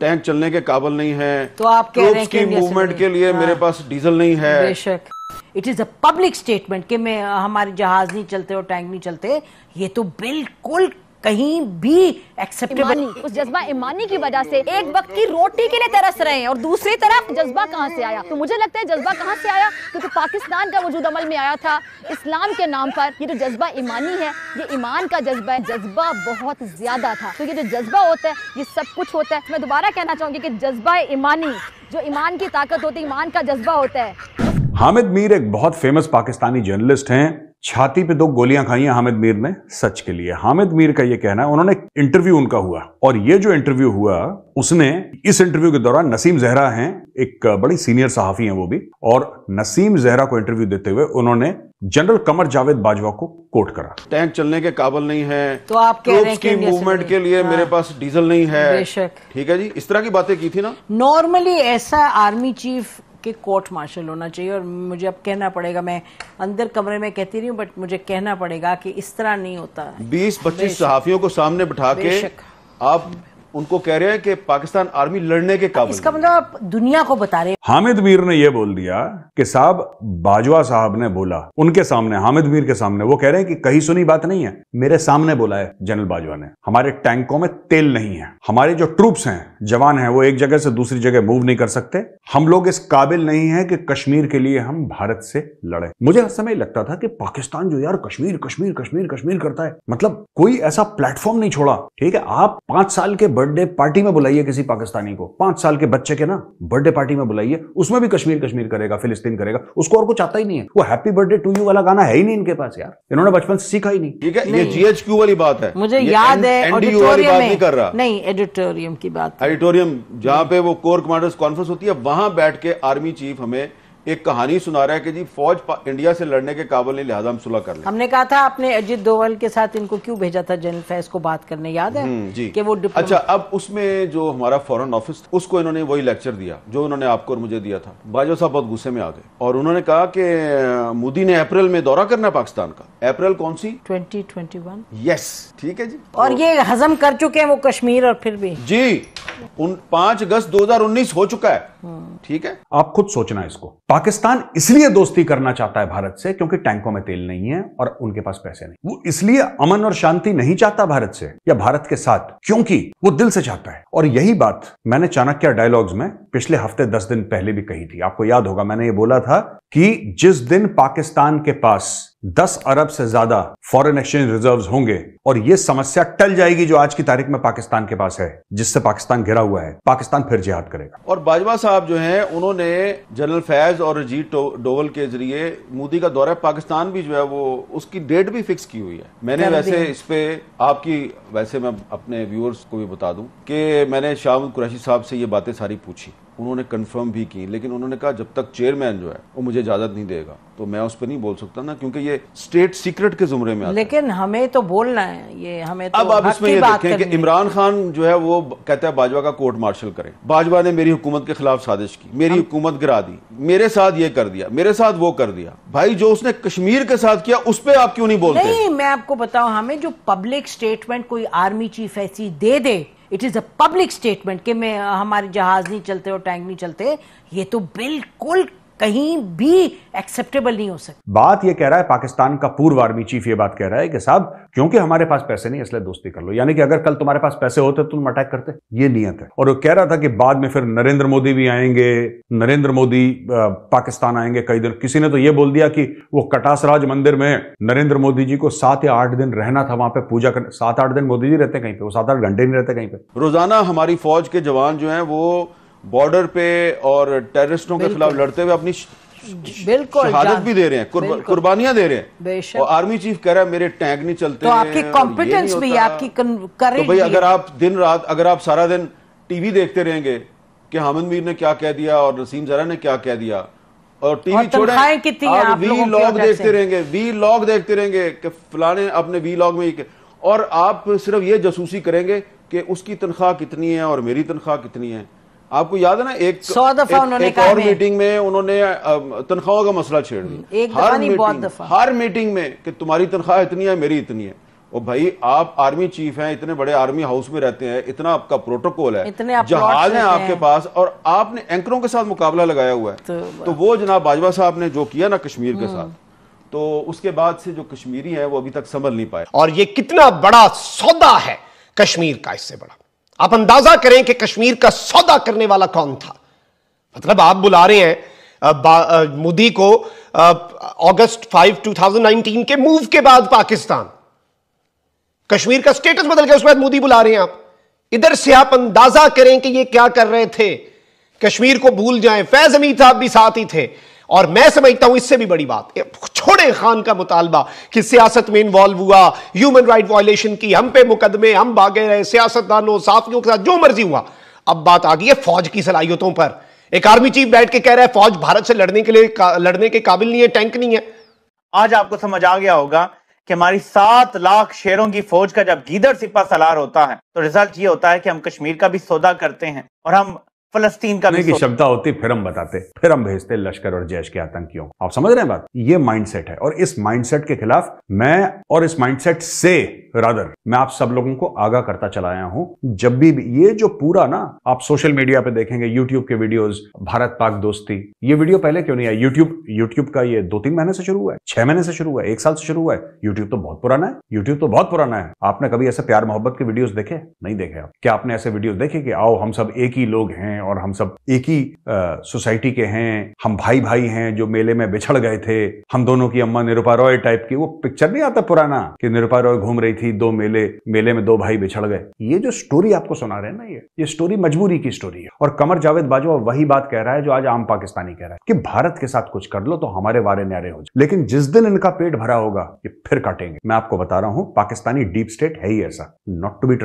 Tank चलने के काबल नहीं है तो आप कह रहे हैं मूवमेंट के लिए हाँ। मेरे पास डीजल नहीं है बेशक it is a public statement कि मैं हमारे जहाज नहीं चलते और टैंक नहीं चलते ये तो बिल्कुल कहीं भी एक्सेप्टेबल उस जज्बा ईमानी की वजह से एक वक्त की रोटी के लिए तरस रहे हैं और दूसरी तरफ जज्बा कहाँ से आया तो मुझे लगता है जज्बा कहाँ से आया क्योंकि पाकिस्तान का वजूद अमल में आया था इस्लाम के नाम पर ये जो जज्बा ईमानी है ये ईमान का जज्बा है जज्बा बहुत ज्यादा था तो ये जो जज्बा होता है ये सब कुछ होता है मैं दोबारा कहना चाहूंगी कि जज्बा ईमानी जो ईमान की ताकत होती है ईमान का जज्बा होता है हामिद मीर एक बहुत फेमस पाकिस्तानी जर्नलिस्ट हैं छाती पे दो गोलियां खाई हैं हामिद मीर ने सच के लिए हामिद मीर का ये कहना है उन्होंने इंटरव्यू उनका हुआ और ये जो इंटरव्यू हुआ उसने इस इंटरव्यू के दौरान नसीम जहरा हैं एक बड़ी सीनियर सहाफी हैं वो भी और नसीम जहरा को इंटरव्यू देते हुए उन्होंने जनरल कमर जावेद बाजवा को कोट करा टैंक चलने के काबल नहीं है तो आप कह रहे हैं मूवमेंट के लिए हाँ। मेरे पास डीजल नहीं है ठीक है जी इस तरह की बातें की थी ना नॉर्मली ऐसा आर्मी चीफ के कोर्ट मार्शल होना चाहिए और मुझे अब कहना पड़ेगा मैं अंदर कमरे में कहती रही हूँ बट मुझे कहना पड़ेगा कि इस तरह नहीं होता बीस पच्चीस सहाफियों को सामने बैठा के आप उनको कह रहे हैं कि पाकिस्तान आर्मी लड़ने के काबिल इसका मतलब आप दुनिया को बता रहे हैं हामिद मीर ने यह बोल दिया कि साहब बाजवा साहब ने बोला उनके सामने हामिद मीर के सामने वो कह रहे हैं कि कहीं सुनी बात नहीं है मेरे सामने बोला है जनरल बाजवा ने हमारे टैंकों में तेल नहीं है हमारे जो ट्रूप्स हैं जवान हैं वो एक जगह से दूसरी जगह मूव नहीं कर सकते हम लोग इस काबिल नहीं है कि कश्मीर के लिए हम भारत से लड़े मुझे हर समय लगता था कि पाकिस्तान जो यार कश्मीर कश्मीर कश्मीर कश्मीर करता है मतलब कोई ऐसा प्लेटफॉर्म नहीं छोड़ा ठीक है आप पांच साल के बर्थडे पार्टी में बुलाइए किसी पाकिस्तानी को पांच साल के बच्चे के ना बर्थडे पार्टी में बुलाइए है उसमें भी कश्मीर कश्मीर करेगा फिलिस्तीन करेगा उसको और कुछ आता ही नहीं है वो हैप्पी बर्थडे टू यू वाला गाना है ही नहीं इनके पास यार इन्होंने बचपन से सीखा ही नहीं ठीक है ये जीएचक्यू वाली बात है मुझे याद है ऑडिटोरियम में कर रहा नहीं एडिटोरियम की बात ऑडिटोरियम जहाँ पे वो कोर कमांडर्स कॉन्फ्रेंस होती है वहां बैठ के आर्मी चीफ हमें एक कहानी सुना रहा है कि जी फौज इंडिया से लड़ने के काबल नहीं लिहाजा हम सुलह कर ले हमने कहा था आपने अजीत दोवल के साथ इनको क्यों भेजा था जनरल फैज को बात करने याद है हम्म, जी कि वो अच्छा अब उसमें जो हमारा फॉरेन ऑफिस उसको इन्होंने वही लेक्चर दिया जो उन्होंने आपको और मुझे दिया था बाजवा साहब बहुत गुस्से में आ गए और उन्होंने कहा कि मोदी ने अप्रैल में दौरा करना पाकिस्तान का अप्रैल कौन सी ट्वेंटी ट्वेंटी वन यस ठीक है जी और ये हजम कर चुके हैं वो कश्मीर और फिर भी जी उन पांच अगस्त दो हो चुका है हम्म। ठीक है आप खुद सोचना इसको पाकिस्तान इसलिए दोस्ती करना चाहता है भारत से क्योंकि टैंकों में तेल नहीं है और उनके पास पैसे नहीं वो इसलिए अमन और शांति नहीं चाहता भारत से या भारत के साथ क्योंकि वो दिल से चाहता है और यही बात मैंने चाणक्य डायलॉग्स में पिछले हफ्ते दस दिन पहले भी कही थी आपको याद होगा मैंने ये बोला था कि जिस दिन पाकिस्तान के पास 10 अरब से ज्यादा फॉरेन एक्सचेंज रिजर्व्स होंगे और यह समस्या टल जाएगी जो आज की तारीख में पाकिस्तान के पास है जिससे पाकिस्तान घिरा हुआ है पाकिस्तान फिर जिहाद करेगा और बाजवा साहब जो हैं उन्होंने जनरल फैज और अजीत डोवल के जरिए मोदी का दौरा पाकिस्तान भी जो है वो उसकी डेट भी फिक्स की हुई है मैंने वैसे इस पे आपकी वैसे मैं अपने व्यूअर्स को भी बता दूं कि मैंने शाह कुरैशी साहब से ये बातें सारी पूछी उन्होंने कंफर्म भी की लेकिन उन्होंने कहा जब तक चेयरमैन जो है वो मुझे इजाजत नहीं देगा तो मैं उस पर नहीं बोल सकता ना क्योंकि ये स्टेट सीक्रेट के जुमरे में आता लेकिन हमें तो बोलना है ये हमें तो अब आप इसमें ये देखें कि इमरान खान जो है वो कहता है बाजवा का कोर्ट मार्शल करें बाजवा ने मेरी हुकूमत के खिलाफ साजिश की मेरी हुकूमत गिरा दी मेरे साथ ये कर दिया मेरे साथ वो कर दिया भाई जो उसने कश्मीर के साथ किया उस पर आप क्यों नहीं बोलते मैं आपको बताऊ हमें जो पब्लिक स्टेटमेंट कोई आर्मी चीफ ऐसी दे दे it is a public statement कि मैं हमारे जहाज़ नहीं चलते और टैंक नहीं चलते ये तो बिल्कुल कहीं भी एक्सेप्टेबल नहीं हो सकती बात यह कह रहा है पाकिस्तान का पूर्व आर्मी चीफ ये बात कह रहा है कि साहब क्योंकि हमारे पास पैसे नहीं इसलिए दोस्ती कर लो यानी कि अगर कल तुम्हारे पास पैसे होते तो तुम अटैक करते ये नियत है और वो कह रहा था कि बाद में फिर नरेंद्र मोदी भी आएंगे नरेंद्र मोदी पाकिस्तान आएंगे कई दिन किसी ने तो यह बोल दिया कि वो कटासराज मंदिर में नरेंद्र मोदी जी को सात या आठ दिन रहना था वहां पर पूजा करना सात आठ दिन मोदी जी रहते कहीं पे वो सात आठ घंटे नहीं रहते कहीं पे रोजाना हमारी फौज के जवान जो है वो बॉर्डर पे और टेररिस्टों के खिलाफ लड़ते हुए अपनी बिल्कुल शहादत भी दे रहे हैं कुर्बानियां दे रहे हैं और आर्मी चीफ कह रहा है मेरे टैंक नहीं चलते तो आपकी कॉम्पिटेंस भी आपकी तो भाई अगर आप दिन रात अगर आप सारा दिन टीवी देखते रहेंगे कि हामिद मीर ने क्या कह दिया और नसीम जरा ने क्या कह दिया और टीवी छोड़े वी लॉग देखते रहेंगे वी लॉग देखते रहेंगे कि फलाने अपने वी लॉग में और आप सिर्फ ये जासूसी करेंगे कि उसकी तनख्वाह कितनी है और मेरी तनख्वाह कितनी है आपको याद है ना एक सौ दफा उन्होंने एक और मीटिंग में उन्होंने तनख्वाहों का मसला छेड़ दिया एक हर मीटिंग बहुत दफा। हर मीटिंग में कि तुम्हारी तनख्वाह इतनी है मेरी इतनी है और भाई आप आर्मी चीफ हैं इतने बड़े आर्मी हाउस में रहते हैं इतना आपका प्रोटोकॉल है इतने जहाज हैं आपके पास और आपने एंकरों के साथ मुकाबला लगाया हुआ है तो, तो वो जनाब बाजवा साहब ने जो किया ना कश्मीर के साथ हम्म। तो उसके बाद से जो कश्मीरी है वो अभी तक संभल नहीं पाए और ये कितना बड़ा सौदा है कश्मीर का इससे बड़ा आप अंदाजा करें कि कश्मीर का सौदा करने वाला कौन था मतलब आप बुला रहे हैं मोदी को अगस्त 5 2019 के मूव के बाद पाकिस्तान कश्मीर का स्टेटस बदल गया उस बाद मोदी बुला रहे हैं आप इधर से आप अंदाजा करें कि ये क्या कर रहे थे कश्मीर को भूल जाएं फैज अमी साहब भी साथ ही थे और मैं समझता हूं इससे भी बड़ी बात छोड़े खान का मुतालबा कि सियासत में इन्वॉल्व हुआ ह्यूमन राइट वायलेशन की हम पे मुकदमे हम भागे रहे सियासतदानों साफियों के साथ जो मर्जी हुआ अब बात आ गई है फौज की सलाहियतों पर एक आर्मी चीफ बैठ के कह रहा है फौज भारत से लड़ने के लिए लड़ने के काबिल नहीं है टैंक नहीं है आज आपको समझ आ गया होगा कि हमारी सात लाख शेरों की फौज का जब गीदर सिपा सलार होता है तो रिजल्ट ये होता है कि हम कश्मीर का भी सौदा करते हैं और हम फलस्तीन का नहीं की शब्दा होती फिर हम बताते फिर हम भेजते लश्कर और जैश के आतंकियों आप समझ रहे हैं बात ये माइंडसेट है और इस माइंडसेट के खिलाफ मैं और इस माइंडसेट से रादर मैं आप सब लोगों को आगाह करता चला आया हूं जब भी ये जो पूरा ना आप सोशल मीडिया पे देखेंगे यूट्यूब के वीडियोस भारत पाक दोस्ती ये वीडियो पहले क्यों नहीं आया यूट्यूब यूट्यूब का ये दो तीन महीने से शुरू हुआ है छह महीने से शुरू हुआ है एक साल से शुरू हुआ है यूट्यूब तो बहुत पुराना है यूट्यूब तो बहुत पुराना है आपने कभी ऐसे प्यार मोहब्बत के वीडियोज देखे नहीं देखे आप क्या आपने ऐसे वीडियो देखे कि आओ हम सब एक ही लोग हैं हैं और हम सब एक ही सोसाइटी के हैं हम भाई भाई हैं जो मेले में बिछड़ गए थे हम दोनों की अम्मा निरुपा रॉय टाइप की वो पिक्चर नहीं आता पुराना कि निरुपा रॉय घूम रही थी दो मेले मेले में दो भाई बिछड़ गए ये जो स्टोरी आपको सुना रहे हैं ना ये ये स्टोरी मजबूरी की स्टोरी है और कमर जावेद बाजवा वही बात कह रहा है जो आज आम पाकिस्तानी कह रहा है कि भारत के साथ कुछ कर लो तो हमारे वारे न्यारे हो जाए लेकिन जिस दिन इनका पेट भरा होगा ये फिर काटेंगे मैं आपको बता रहा हूं पाकिस्तानी डीप स्टेट है ही ऐसा नॉट टू बी